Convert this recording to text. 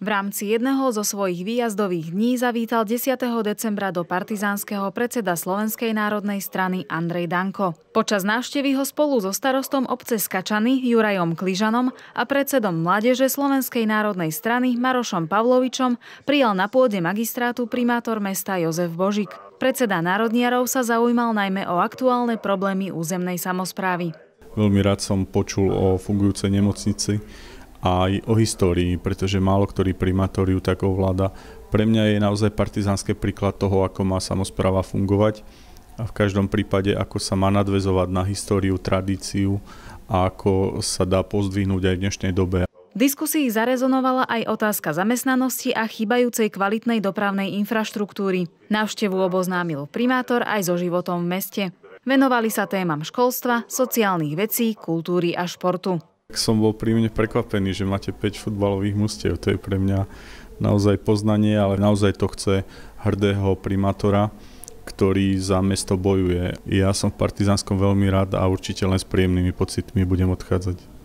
V rámci jedného zo svojich výjazdových dní zavítal 10. decembra do partizánskeho predseda Slovenskej národnej strany Andrej Danko. Počas návštevy ho spolu so starostom obce Skačany Jurajom Kližanom a predsedom mládeže Slovenskej národnej strany Marošom Pavlovičom prijal na pôde magistrátu primátor mesta Jozef Božik. Predseda národniarov sa zaujímal najmä o aktuálne problémy územnej samozprávy. Veľmi rád som počul o fungujúcej nemocnici, aj o histórii, pretože málo ktorý ju tak ovláda. Pre mňa je naozaj partizánske príklad toho, ako má samozpráva fungovať a v každom prípade, ako sa má nadvezovať na históriu, tradíciu a ako sa dá pozdvihnúť aj v dnešnej dobe. V diskusii zarezonovala aj otázka zamestnanosti a chýbajúcej kvalitnej dopravnej infraštruktúry. Návštevu oboznámil primátor aj so životom v meste. Venovali sa témam školstva, sociálnych vecí, kultúry a športu. Som bol príjemne prekvapený, že máte 5 futbalových mustiev. To je pre mňa naozaj poznanie, ale naozaj to chce hrdého primátora, ktorý za mesto bojuje. Ja som v Partizánskom veľmi rád a určite len s príjemnými pocitmi budem odchádzať.